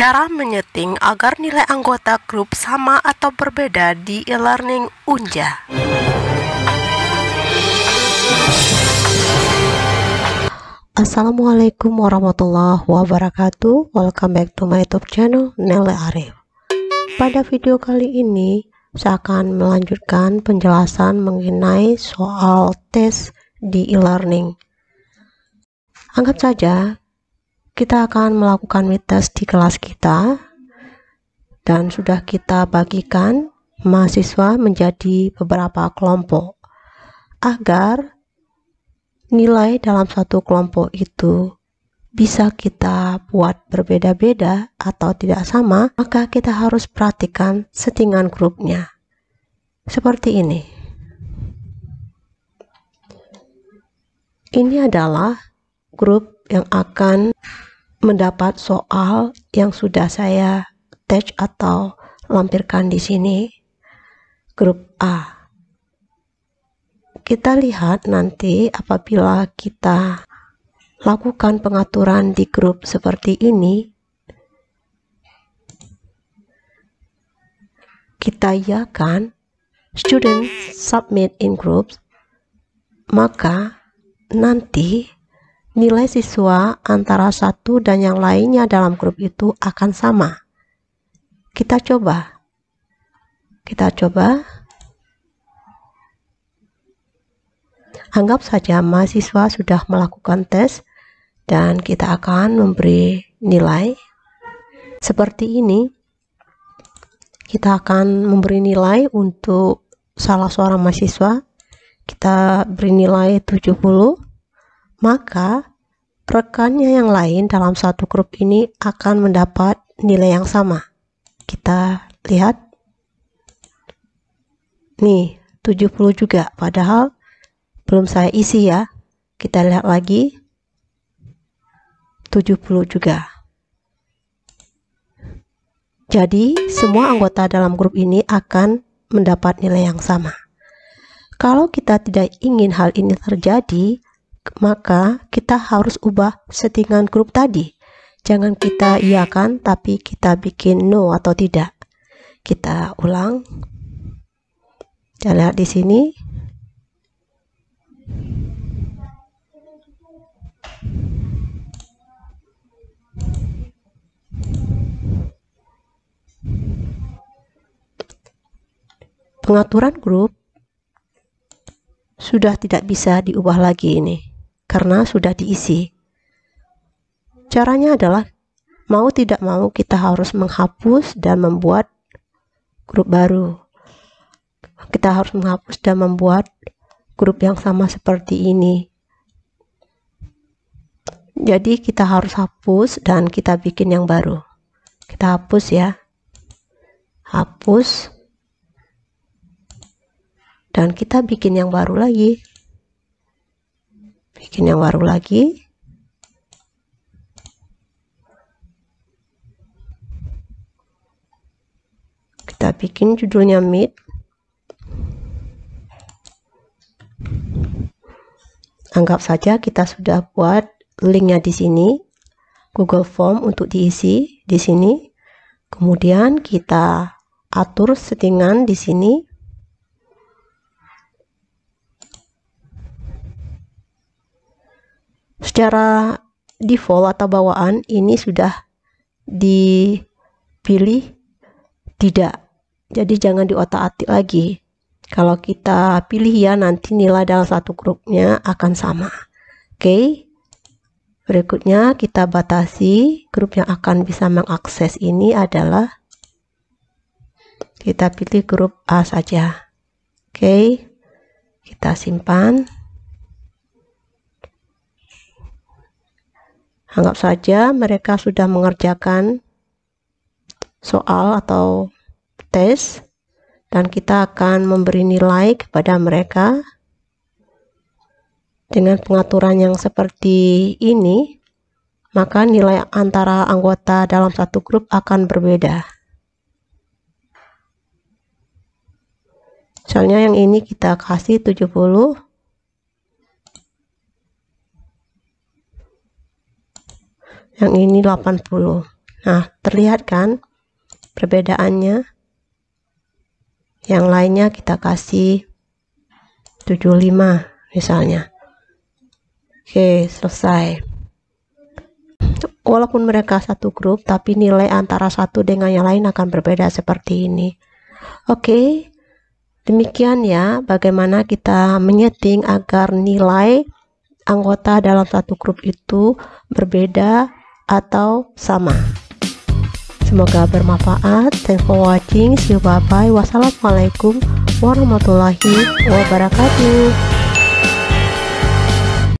Cara menyeting agar nilai anggota grup sama atau berbeda di e-learning Unja. Assalamualaikum warahmatullahi wabarakatuh. Welcome back to my YouTube channel Nele Arif. Pada video kali ini, saya akan melanjutkan penjelasan mengenai soal tes di e-learning. Anggap saja kita akan melakukan mites di kelas kita dan sudah kita bagikan mahasiswa menjadi beberapa kelompok agar nilai dalam satu kelompok itu bisa kita buat berbeda-beda atau tidak sama, maka kita harus perhatikan settingan grupnya. Seperti ini. Ini adalah grup yang akan mendapat soal yang sudah saya attach atau lampirkan di sini grup A. Kita lihat nanti apabila kita lakukan pengaturan di grup seperti ini, kita iakan student submit in groups, maka nanti nilai siswa antara satu dan yang lainnya dalam grup itu akan sama. Kita coba. Kita coba. Anggap saja mahasiswa sudah melakukan tes dan kita akan memberi nilai. Seperti ini, kita akan memberi nilai untuk salah seorang mahasiswa. Kita beri nilai 70 maka rekannya yang lain dalam satu grup ini akan mendapat nilai yang sama. Kita lihat. Nih, 70 juga, padahal belum saya isi ya. Kita lihat lagi. 70 juga. Jadi, semua anggota dalam grup ini akan mendapat nilai yang sama. Kalau kita tidak ingin hal ini terjadi, maka kita harus ubah settingan grup tadi. Jangan kita iakan, tapi kita bikin no atau tidak. Kita ulang. Kita lihat di sini. Pengaturan grup sudah tidak bisa diubah lagi ini karena sudah diisi. Caranya adalah mau tidak mau kita harus menghapus dan membuat grup baru. Kita harus menghapus dan membuat grup yang sama seperti ini. Jadi kita harus hapus dan kita bikin yang baru. Kita hapus ya. Hapus. Dan kita bikin yang baru lagi bikin yang baru lagi kita bikin judulnya mid anggap saja kita sudah buat linknya di sini Google Form untuk diisi di sini kemudian kita atur settingan di sini secara default atau bawaan ini sudah dipilih tidak. Jadi jangan di otak atik lagi. Kalau kita pilih ya nanti nilai dalam satu grupnya akan sama. Oke. Okay? Berikutnya kita batasi grup yang akan bisa mengakses ini adalah kita pilih grup A saja. Oke. Okay. Kita simpan. Anggap saja mereka sudah mengerjakan soal atau tes dan kita akan memberi nilai kepada mereka dengan pengaturan yang seperti ini maka nilai antara anggota dalam satu grup akan berbeda misalnya yang ini kita kasih 70 yang ini 80 nah terlihat kan perbedaannya yang lainnya kita kasih 75 misalnya oke selesai walaupun mereka satu grup tapi nilai antara satu dengan yang lain akan berbeda seperti ini oke demikian ya bagaimana kita menyeting agar nilai anggota dalam satu grup itu berbeda atau sama. Semoga bermanfaat. Thanks for watching. See you bye bye. Wassalamualaikum warahmatullahi wabarakatuh.